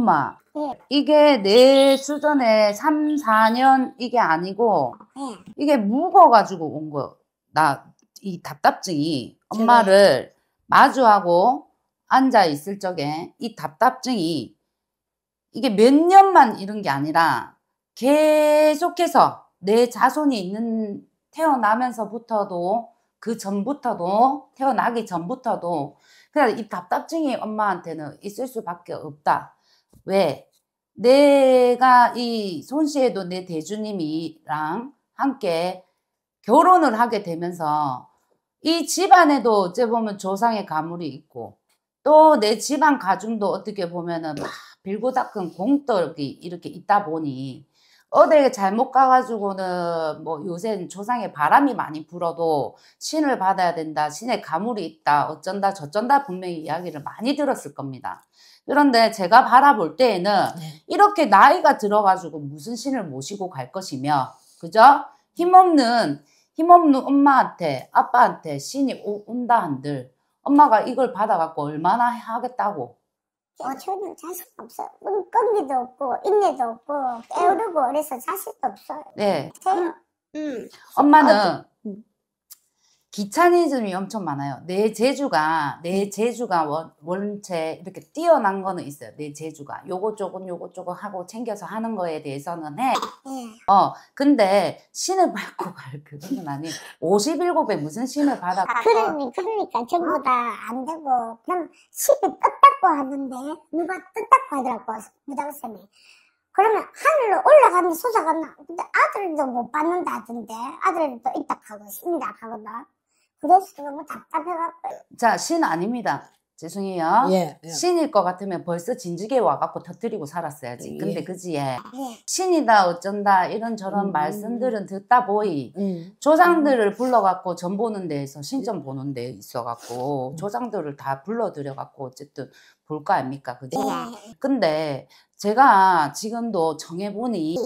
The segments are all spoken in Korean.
엄마. 네. 이게 내 수전에 3, 4년 이게 아니고 네. 이게 묵어가지고 온 거. 나 이 답답증이 네. 엄마를 마주하고 앉아 있을 적에 이 답답증이 이게 몇 년만 이런 게 아니라 계속해서 내 자손이 있는 태어나면서부터도 그 전부터도 태어나기 전부터도 그냥 이 답답증이 엄마한테는 있을 수밖에 없다. 왜? 내가 이 손씨에도 내 대주님이랑 함께 결혼을 하게 되면서 이 집안에도 어째 보면 조상의 가물이 있고 또 내 집안 가중도 어떻게 보면은 막 빌고 닦은 공덕이 이렇게 있다 보니 어딜 잘못 가가지고는 뭐 요새는 조상의 바람이 많이 불어도 신을 받아야 된다, 신의 가물이 있다, 어쩐다, 저쩐다 분명히 이야기를 많이 들었을 겁니다. 그런데 제가 바라볼 때에는 네. 이렇게 나이가 들어가지고 무슨 신을 모시고 갈 것이며, 그죠? 힘없는, 힘없는 엄마한테, 아빠한테 신이 온다 한들, 엄마가 이걸 받아갖고 얼마나 하겠다고, 어, 저는 자신 없어요. 끈기도 없고 인내도 없고 깨우르고 음. 그래서 자신도 없어요. 네. 제가, 음. 엄마는 어, 귀차니즘이 엄청 많아요. 내 재주가 내 재주가 원, 원체 이렇게 뛰어난 거는 있어요. 내 재주가 요거 조금 요거 조금 하고 챙겨서 하는 거에 대해서는 해. 네. 어 근데 신을 받고 갈그거 아니. 57에 무슨 신을 받아? 아, 그러니 그러니까 전부 다 안 되고 그냥신이 뜻닦고 하는데 누가 뜻닦고 하더라고 무당쌤이. 그러면 하늘로 올라가는 소사가나 근데 아들도 못 받는다던데 아들도 이따 가고 신이라 하거든 그래서 너무 답답해갖고. 자, 신 아닙니다. 죄송해요. 예, 예. 신일 것 같으면 벌써 진즉에 와갖고 터뜨리고 살았어야지. 예. 근데 그지에 예. 예. 신이다 어쩐다 이런 저런 음. 말씀들은 듣다 보이 음. 조상들을 불러갖고 전 보는 데에서 신전 보는 데 있어갖고 음. 조상들을 다 불러들여갖고 어쨌든 볼 거 아닙니까 그지? 예. 근데 제가 지금도 정해보니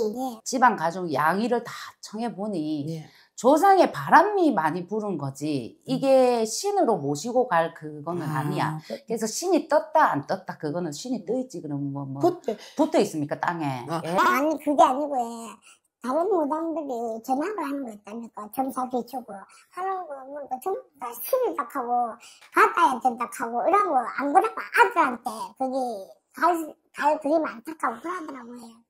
집안 가족 양의를 다정해보니 조상의 바람이 많이 부른 거지 음. 이게 신으로 모시고 갈 그거는 아, 니야 그래서 신이 떴다 안 떴다 그거는 신이 떠 있지 그럼 뭐, 뭐 그때 붙어 있습니까 땅에 아. 예? 아, 아니 그게 아니고 예. 다른 무당들이 전화를 하는 거 있다니까 점사 비으로 하는 거는면그 전부 다신이딱 하고 받아야 된다 하고 이러고 안 그러면 아들한테 그게 갈, 갈 그림 많다 고 그러더라고요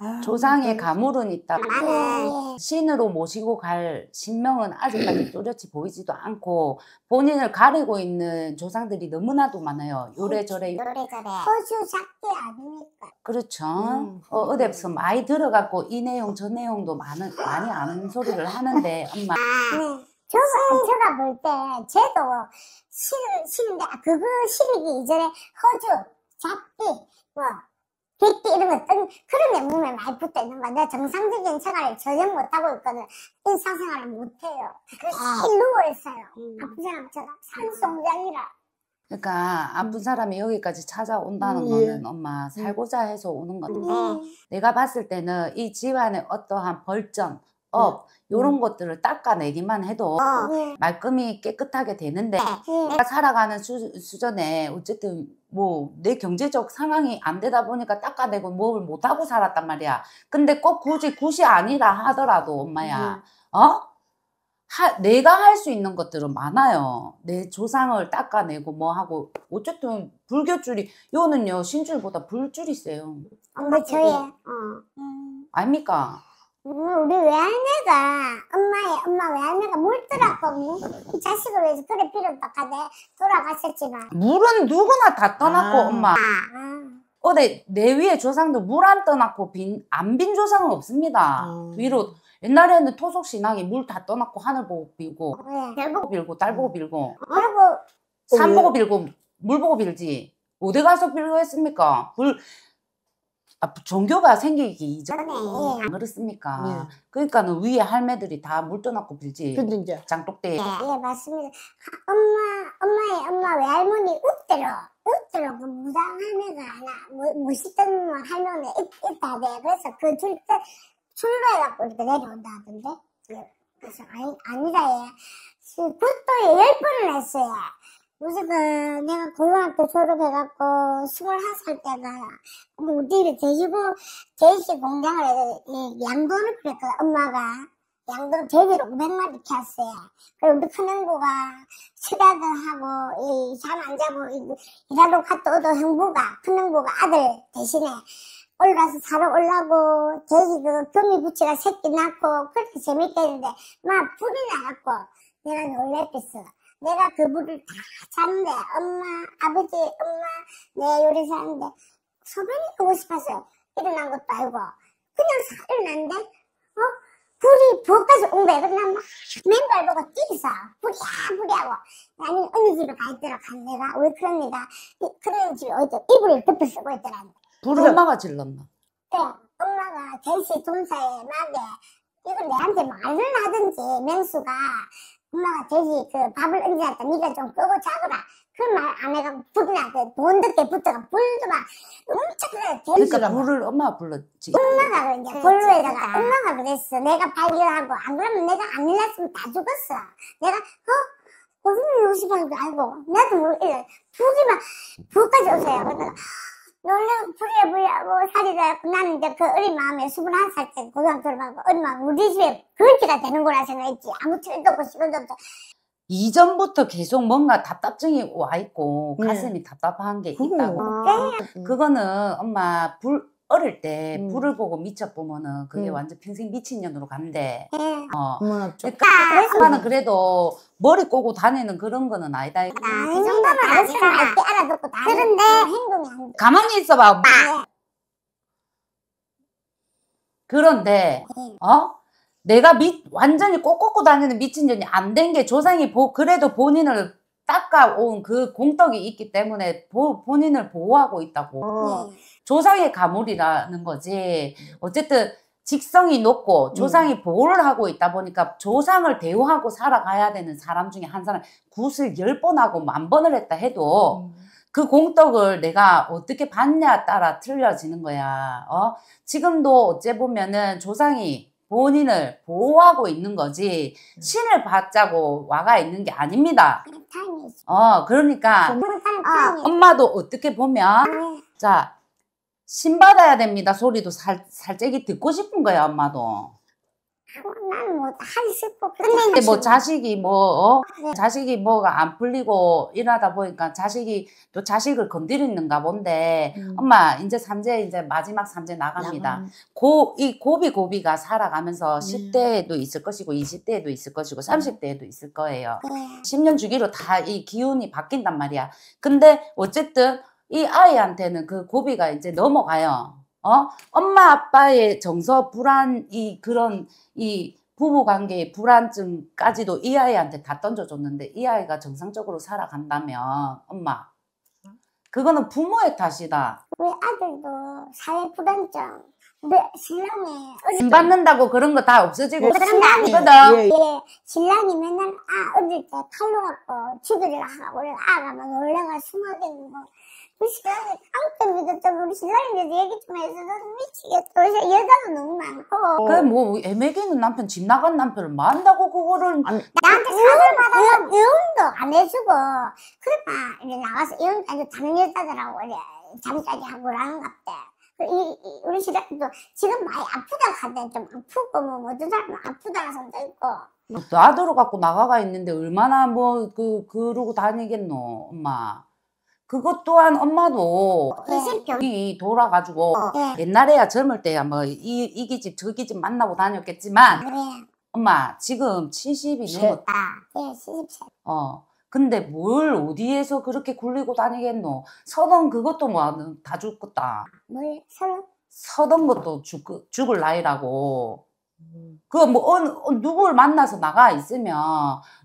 아, 조상의 가물은 있다고 아, 네. 신으로 모시고 갈 신명은 아직까지 뚜렷이 보이지도 않고 본인을 가리고 있는 조상들이 너무나도 많아요. 요래저래 요래저래 호수 작게 아닙니까? 그렇죠. 음. 어, 어디서 많이 들어갔고 이 내용 저 내용도 많은 많이 아는 소리를 하는데 엄마. 아. 네. 조이조가볼 때 쟤도 신, 싫은데 그거 신이기 이전에 호주, 잡비 뭐 객기 이런 거 뜬, 그런 내 몸에 많이 붙어 있는 거야. 내가 정상적인 생활을 전혀 못하고 있거든. 일상생활을 못해요. 그래서 아. 누워있어요. 음. 아픈 사람처럼 산송장이라. 그러니까 아픈 사람이 여기까지 찾아온다는 음. 거는 엄마 음. 살고자 해서 오는 건데 음. 어. 내가 봤을 때는 이 집안의 어떠한 벌점업 음. 이런 음. 것들을 닦아내기만 해도 어. 음. 말끔히 깨끗하게 되는데 네. 내가 살아가는 수, 수전에 어쨌든 뭐내 경제적 상황이 안 되다 보니까 닦아내고 뭘 못하고 살았단 말이야. 근데 꼭 굳이 굳이 아니라 하더라도 엄마야. 음. 어? 하, 내가 할 수 있는 것들은 많아요. 내 조상을 닦아내고 뭐 하고 어쨌든 불교줄이 요는요 신줄보다 불줄이 세요. 엄마 저예. 어. 음. 아닙니까? 음, 우리 외할매가 엄마의 엄마 외할매가 물더라고 음, 이 자식을 위해서 그래 필요 박하대 돌아가셨지만 물은 누구나 다 떠났고 아. 엄마 아. 어디 네, 내 위에 조상도 물 안 떠났고 안 빈 조상은 없습니다 아. 위로 옛날에는 토속 신앙이 물 다 떠났고 하늘 보고 빌고 어, 네. 별 보고 빌고 딸 보고 빌고 그리고 산 어, 보고 빌고 물 보고 빌지 어디 가서 빌고 했습니까? 물 아, 종교가 생기기 이전에 안 그렇습니까? 네. 그러니까는 위에 할매들이 다 물떠놓고 빌지. 근데 이제 장독대. 네, 예, 맞습니다. 아, 엄마, 엄마의 엄마 외할머니 웃들어. 웃들어. 그 무당 할매가 하나, 멋있던 할머니 있, 있다네. 그래서 그 줄, 그 출발해갖고 이렇게 내려온다 던데 예. 그, 그래서 아니, 아니다, 얘. 그, 그것도 열 번을 했어요. 요슨가 내가 고등학교 졸업해갖고 21살 때가 뭐 우리를 돼지고 돼지 공장을 양돈을 그랬거 엄마가 양돈 돼지를 500마리 키웠어요 그리고 우리 큰형부가 수다도 하고 잠안 자고 일하러 갔다 오던 형부가 큰형부가 아들 대신에 올라서 사러 올라고 돼지 그 금이 부이가 새끼 낳고 그렇게 재밌게 했는데 막 불이 나갖고 내가 놀랬겠어 내가 그분을다 잤는데 엄마 아버지 엄마 내 요리 사는데 소변이 보고 싶어서 일어난 것도 아니고 그냥 살을 어났는데 어? 불이 부엌까지 온 거야 그래서 막 맨발 보고 뛰어서 불이야 불이하고 나는 어느 집에 가 있더라 간 아, 내가 왜 그럽니다 그런 집에 어디 이불을 덮어 쓰고 있더라 불을 그래. 엄마가 질렀나? 그래 엄마가 대시 동사에 막에 이걸 내한테 말을 하든지 맹수가 엄마가 돼지 그 밥을 얹어놨다 니가 좀 끄고 자거라 그 말 안 해가 불이 나서 그 돈득게 붙다가 불도 막 엄청 그래 돼지 그러니까 불을 엄마가 불렀지 엄마가 그래 이 골로에다가 그러니까. 엄마가 그랬어 내가 발견하고 안 그러면 내가 안 일났으면 다 죽었어 내가 어? 고객 오시는 줄 알고 나도 모르겠어 부기만 부까지 오세요 그러다가 놀래 불에 불려고 살이 달고 나는 이제 그 어린 마음에 21살째 고등학교 졸업하고 어린 마음 우리 집에 그렇가되는 거라 생각했지 아무 틀도 없고 시간도 이전부터 계속 뭔가 답답증이 와 있고 네. 가슴이 답답한 게 있다고 아. 그거는 엄마 불 어릴 때 음. 불을 보고 미쳐 보면은 그게 음. 완전 평생 미친년으로 간대. 음. 어. 그러니까 그래서는 그래도 머리 꼬고 다니는 그런 거는 아니다. 나이 음. 그 정도는 알잖아. 음. 그러니까 알아듣고 다. 그런데 행동이 안 돼. 가만히 있어봐. 아. 그런데 네. 어? 내가 미, 완전히 꼬꼬꼬 다니는 미친년이 안 된 게 조상이 보, 그래도 본인을 닦아온 그 공덕이 있기 때문에 보, 본인을 보호하고 있다고. 어. 조상의 가물이라는 거지. 어쨌든 직성이 높고 음. 조상이 음. 보호를 하고 있다 보니까 조상을 대우하고 살아가야 되는 사람 중에 한 사람 굿을 열번 하고 만 번을 했다 해도 음. 그 공덕을 내가 어떻게 받냐 따라 틀려지는 거야. 어? 지금도 어째 보면은 조상이 본인을 보호하고 있는 거지 음. 신을 받자고 와가 있는 게 아닙니다. 어 그러니까 어, 엄마도 어떻게 보면 아. 자 신받아야 됩니다 소리도 살, 살짝이 듣고 싶은 거야 엄마도 난뭐 할수없고 근데 뭐 자식이 뭐 어? 네. 자식이 뭐가 안 풀리고 일하다 보니까 자식이 또 자식을 건드리는가 본데 음. 엄마 이제 삼재 이제 마지막 삼재 나갑니다. 고 이 고비 고비가 살아가면서 네. 음. 10대에도 있을 것이고 20대에도 있을 것이고 30대에도 있을 거예요. 그래. 10년 주기로 다 이 기운이 바뀐단 말이야. 근데 어쨌든 이 아이한테는 그 고비가 이제 넘어가요. 어? 엄마 아빠의 정서 불안 이 그런 이 부부 관계의 불안증까지도 이 아이한테 다 던져줬는데 이 아이가 정상적으로 살아간다면 엄마 그거는 부모의 탓이다. 우리 아들도 사회 불안증 네, 신랑이 안 받는다고 그런 거 다 없어지고 네, 신랑이거든. 예, 예. 예, 신랑이 맨날 아 어릴 때 탈로 갖고 지이랑 하고 우리 가막 놀래가 숨어대는 거그 시간에 아무때 믿었다 우리 신랑데 얘기 좀 해서 미치겠다 그 여자는 너무 많고 그 뭐 애매기는 남편 집 나간 남편을 만다고 뭐 그거를 아니, 나한테 그 사을 그 받아서 이혼도 안 해주고 그래봐 그러니까 이제 나가서 이혼까지 다른 여자들하고 이제 잠자리 하고 라는갑대 이, 이, 우리 시댁도 지금 많이 아프다 가든 좀 아프고 뭐 모든 뭐 사람은 아프다 가서도 있고 놔둬러 갖고 나가가 있는데 얼마나 뭐 그 그러고 다니겠노 엄마 그것 또한 엄마도 어. 이 네. 어. 돌아가지고 네. 어. 예. 옛날에야 젊을 때야 뭐 이이 기집 저 기집 만나고 다녔겠지만 아, 그래. 엄마 지금 70이 넘었다. 아, 예, 7 0 어. 근데 뭘 어디에서 그렇게 굴리고 다니겠노? 서던 그것도 뭐 다 죽겠다. 뭘 서던? 서던 것도 죽, 죽을 나이라고. 음. 그뭐 어느 누구를 만나서 나가 있으면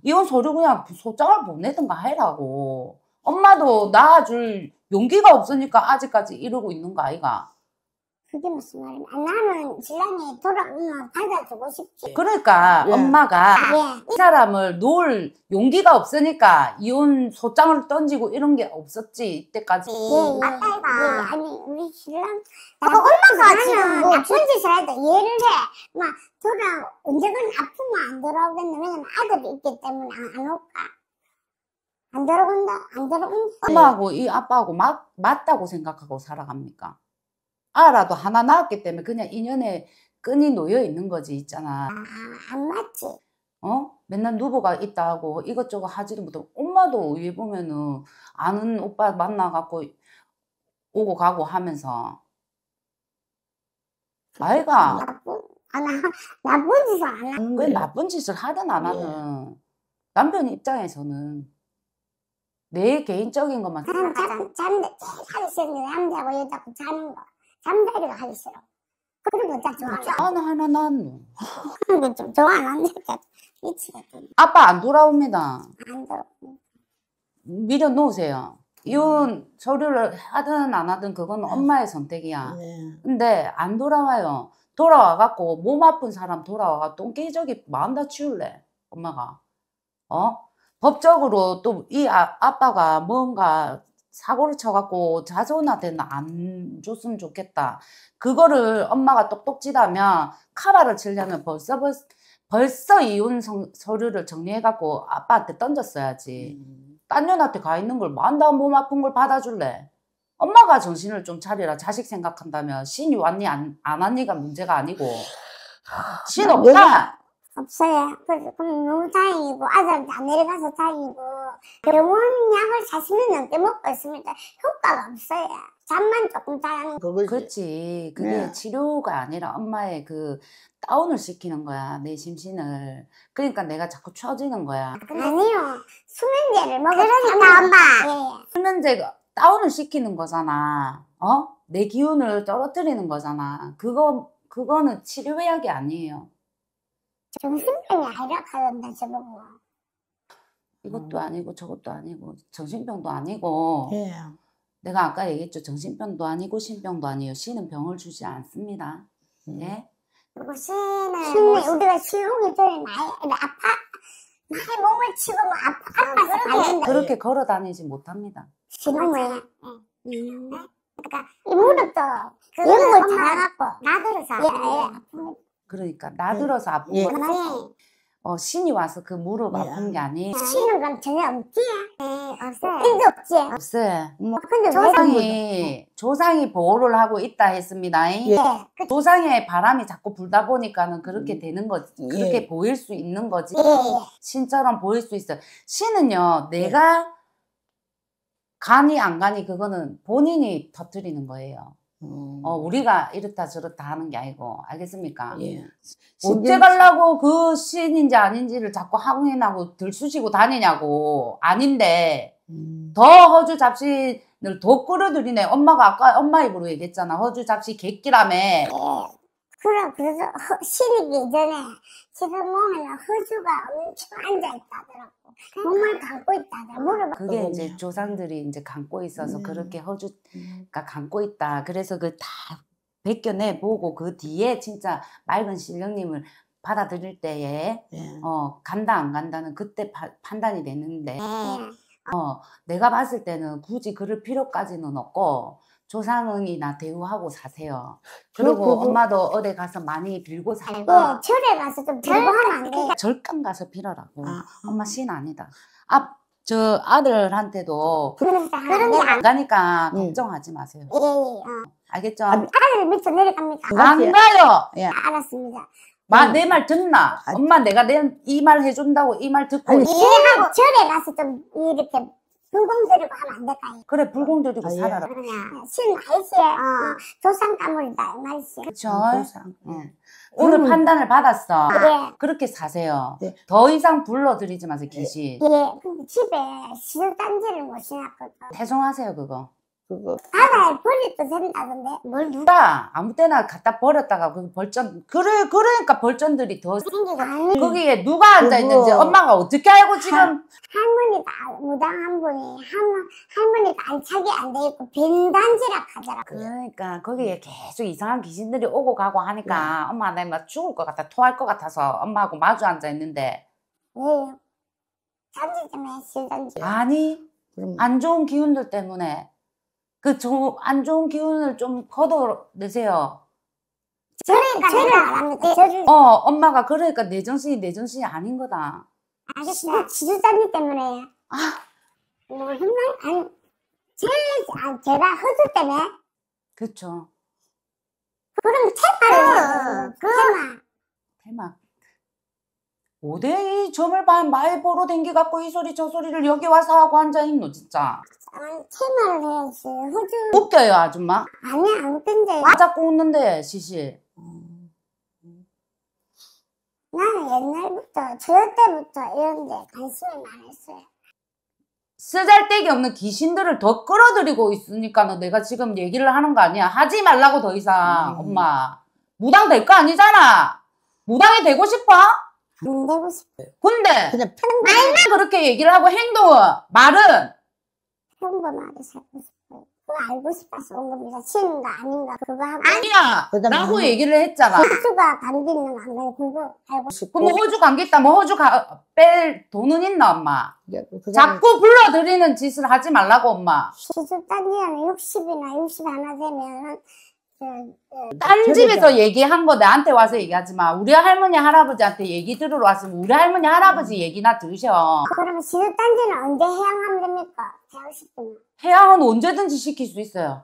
이혼 서류 그냥 소장을 보내든가 해라고. 엄마도 낳아줄 용기가 없으니까 아직까지 이러고 있는 거 아이가. 그게 무슨 말이야? 나는 신랑이 돌아오면 받아주고 싶지. 그러니까 예. 엄마가 예. 이 사람을 놓을 용기가 없으니까 이혼 소장을 던지고 이런 게 없었지 이때까지. 예. 예. 아빠가 예. 아니 우리 신랑 아, 엄마가 지금 뭐 나쁜 짓을 해도 이해를 해. 막 돌아 언제건 아프면 안 돌아오겠네. 왜냐면 아들이 있기 때문에 안 올까. 안 들어간다, 안 들어간다. 엄마하고 이 아빠하고 맞, 맞다고 생각하고 살아갑니까? 아라도 하나 나왔기 때문에 그냥 인연에 끈이 놓여 있는 거지 있잖아. 아, 안 맞지. 어? 맨날 누보가 있다 하고 이것저것 하지도 못하고 엄마도 위에 보면은 아는 오빠 만나갖고 오고 가고 하면서 아이가 나쁜, 아, 나, 쁜 짓을 안 하는 그 나쁜 짓을 하든 안 하든 예. 남편 입장에서는 내 개인적인 것만 난 가장 잠들 하기 싫은 남자고 여자고 자는 거 잠자리가 하기 싫어 그런 건다 좋아 아, 나 하나 난 그런 건좀 좋아 안 된다 미치겠다 아빠 안 돌아옵니다 안 돌아옵니다 밀어 놓으세요 이혼 서류를 하든 안 하든 그건 엄마의 선택이야 아, 네. 근데 안 돌아와요 돌아와갖고 몸 아픈 사람 돌아와갖고 똥 깨적이 마음 다 치울래 엄마가 어? 법적으로 또이 아, 아빠가 뭔가 사고를 쳐갖고 자손한테는 안 줬으면 좋겠다. 그거를 엄마가 똑똑지다면 카바를 치려면 벌써 벌써, 이혼 성, 서류를 정리해갖고 아빠한테 던졌어야지. 음. 딴 년한테 가 있는 걸 만다 몸 아픈 걸 받아줄래. 엄마가 정신을 좀 차리라 자식 생각한다면 신이 왔니 안, 안 왔니가 문제가 아니고 신 없다. 없어요. 그 그럼 너무 다행이고 아들 한테안 내려가서 다행이고 병원 약을 40년 넘게 먹고 있습니다. 효과가 없어요. 잠만 조금 자는 그거지. 그렇지. 그게 네. 치료가 아니라 엄마의 그 다운을 시키는 거야. 내 심신을. 그러니까 내가 자꾸 처지는 거야. 아니요. 수면제를 먹으러 그러니까 엄마. 예. 수면제가 다운을 시키는 거잖아. 어? 내 기운을 떨어뜨리는 거잖아. 그거 그거는 치료약이 아니에요. 정신병이 아니라 가던데 저보고. 이것도 아니고 저것도 아니고 정신병도 아니고 예. 내가 아까 얘기했죠. 정신병도 아니고 신병도 아니에요. 신은 병을 주지 않습니다. 음. 예. 그리고 신은, 뭐 신은 뭐, 우리가 시공이 전에 나의 아파 나의 몸을 치고 뭐 아파 아파서 그렇게, 그렇게 걸어 다니지 못합니다. 신은 왜? 그러니까 이 무릎도 그 이런 걸 잘하고 나도를 잘해. 예, 예. 그러니까 그러니까 나들어서 네. 아픈 예. 거 네. 어, 신이 와서 그 무릎 네. 아픈 게 아니에요. 신은 그럼 전혀 없지? 네, 없어요. 끈도 없지? 없어요. 뭐, 근데 조상이, 조상이 보호를 하고 있다 했습니다. 예. 조상의 바람이 자꾸 불다 보니까는 그렇게 음. 되는 거지. 예. 그렇게 보일 수 있는 거지. 예. 신처럼 보일 수 있어요. 신은요, 예. 내가 간이 안 간이 그거는 본인이 터뜨리는 거예요. 어. 어, 우리가 이렇다 저렇다 하는 게 아니고 알겠습니까? 예. 언제 가려고 그시인지 아닌지를 자꾸 하인하고 들쑤시고 다니냐고 아닌데 음. 더 허주 잡신을 더 끌어들이네 엄마가 아까 엄마 입으로 얘기했잖아 허주 잡신 객기라며 예. 그래 그래서 신이기 전에 지금 보면 허주가 엄청 앉아있다더라고 몸을 감고 있다. 내 몸을 막. 그게 이제 조상들이 이제 감고 있어서 음. 그렇게 음. 허주, 그 감고 있다. 그래서 그 다 벗겨내 보고 그 뒤에 진짜 맑은 신령님을 받아들일 때에 예. 어 간다 안 간다는 그때 파, 판단이 되는데 예. 어 내가 봤을 때는 굳이 그럴 필요까지는 없고 조상은이나 대우하고 사세요. 그리고 그거. 뭐 엄마도 어디 가서 많이 빌고 네, 뭐 살고 네, 절에 가서 좀 빌고 네, 하면 안돼 절감 가서 빌어라고. 아. 아. 엄마 신 아니다. 앞저 아들한테도 그런 게안 가니까 음. 걱정하지 마세요. 예, 예, 어. 알겠죠? 아, 들 밑으 내려갑니다. 안 가요. 예. 알았습니다. 내 말 듣나? 엄마 내가 이말 해준다고 이 말 듣고 아니, 절에 가서 좀 이렇게 불공저리고 하면 안 될까? 요 그래 불공저리고 아, 예. 살아라. 그러냐? 신 말씨에 어, 조상 가물이다 말씨. 그쵸? 음, 조상. 응. 예. 음. 오늘 음. 판단을 받았어. 네. 그렇게 사세요. 네. 더 이상 불러드리지 마세요, 귀신. 예, 근데 집에 시술단지를 못 지났거든. 죄송하세요, 그거. 그거 바다에 버리도 된다던데 뭘 누가 아무 때나 갖다 버렸다가 그 벌전 그래 그러니까 벌전들이 더 생기가 아니 거기에 누가 앉아 있는지 엄마가 어떻게 알고 지금 할머니가 무당 한 분이 한, 할머니가 안착이 안 돼 있고 빈단지라 하더라 고 그러니까 거기에 계속 이상한 귀신들이 오고 가고 하니까 네. 엄마 내이 죽을 것 같아 토할 것 같아서 엄마하고 마주 앉아 있는데 왜요? 잠시 좀해실전지 아니 그럼 안 좋은 기운들 때문에 그안 좋은 기운을 좀 걷어내세요. 그러니까 저, 내가 알았는데 저를, 어 엄마가 그러니까 내 정신이 내 정신이 아닌 거다. 아저씨가 지주자님 때문에 아. 뭐 힘난 아니 제, 아, 제가 허술 때문에 그쵸. 그럼 체포 어디 이 점을 봐 많이 보러 댕기갖고 이 소리 저 소리를 여기 와서 하고 앉아있노 진짜 안 체말 해야지 호주 웃겨요 아줌마 아니 안 웃긴데 와 자꾸 웃는데 시시 나는 옛날부터 저녁 때부터 이런 데 관심이 많았어요 쓰잘데기 없는 귀신들을 더 끌어들이고 있으니까 내가 지금 얘기를 하는 거 아니야 하지 말라고 더 이상 음. 엄마 무당 될 거 아니잖아 무당이 되고 싶어? 안 되고 싶어요. 근데 그냥 편한 거 말만 그렇게 얘기를 하고 행동은 말은 편한 거말 살고 싶어요. 그거 알고 싶어서 온 겁니다. 싫은가 아닌가 그거 하고 아니야 그다음에 라고 하 뭐 얘기를 했잖아. 호주가 감기 있는 안 되고 그거 알고 싶고 그럼 뭐 호주 감기 있다면 뭐 호주 가, 뺄 돈은 있나 엄마? 그 자꾸 불러들이는 짓을 하지 말라고 엄마. 시술 딴지면 60이나 61 되면 딴 집에서 얘기한 거 나한테 와서 얘기하지 마. 우리 할머니 할아버지한테 얘기 들으러 왔으면 우리 할머니 할아버지 얘기나 들으셔. 그러 시술 딴지는 언제 해양하면 됩니까? 배우실 때는. 해양은 언제든지 시킬 수 있어요.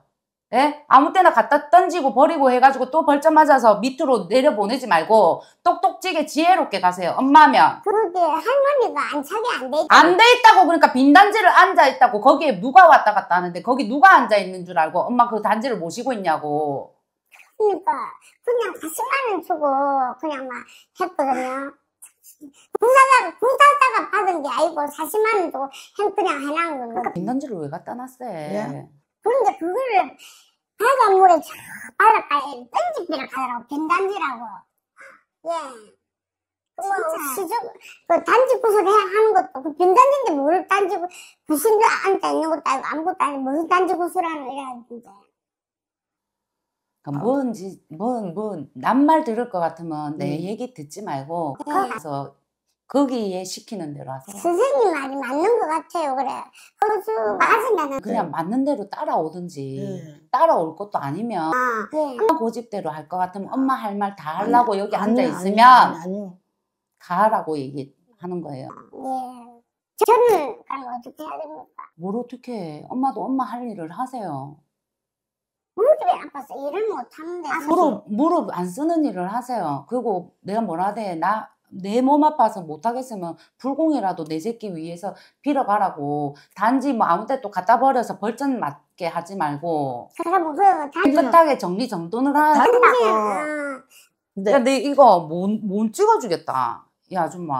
예? 아무 때나 갖다 던지고 버리고 해가지고 또 벌점 맞아서 밑으로 내려보내지 말고 똑똑지게 지혜롭게 가세요. 엄마면. 그러게 할머니가 안착이 안돼 있다. 안돼 있다고 그러니까 빈 단지를 앉아 있다고 거기에 누가 왔다 갔다 하는데 거기 누가 앉아 있는 줄 알고 엄마 그 단지를 모시고 있냐고. 그러니까 그냥 4시만원 주고 그냥 막 했거든요. 군사가, 가 받은 게 아니고 40만원 주고 냥 해놓은 거니빈 단지를 왜 갖다 놨어? 예? 그런데 그거를 바닷물에 쫙 발라봐야 끈집이랑가더라고 빈단지라고 예 진짜. 시중, 그 단지 구석에 하는 것도, 그 빈단지인데 뭘 단지, 구신도 앉아 있는 것도 아니고, 아무것도 아니고, 무슨 단지 구슬하는 이라 그러니까 뭔지, 뭔, 뭔, 남 말 들을 것 같으면 내 음. 얘기 듣지 말고, 네. 그래서 거기에 시키는 대로 하세요. 선생님 말이 맞는 것 같아요. 그래. 혼수 음. 맞으면 그냥 맞는 대로 따라오든지 네. 따라올 것도 아니면 아, 네. 엄마 고집대로 할 것 같으면 엄마 할 말 다 하려고 여기 앉아 있으면 아니요. 가라고 얘기하는 거예요. 아, 네. 저는 그럼 어떻게 해야 됩니까? 뭘 어떻게 해? 엄마도 엄마 할 일을 하세요. 무릎이 아파서 일을 못 하는데. 무릎 무릎 안 쓰는 일을 하세요. 그리고 내가 뭐라 돼? 나 내몸 아파서 못하겠으면 불공이라도 내새끼 위해서 빌어가라고 단지 뭐 아무 때 또 갖다 버려서 벌전 맞게 하지 말고 깨끗하게 정리정돈을 하라고 근데 이거 못, 못 찍어주겠다 이 아줌마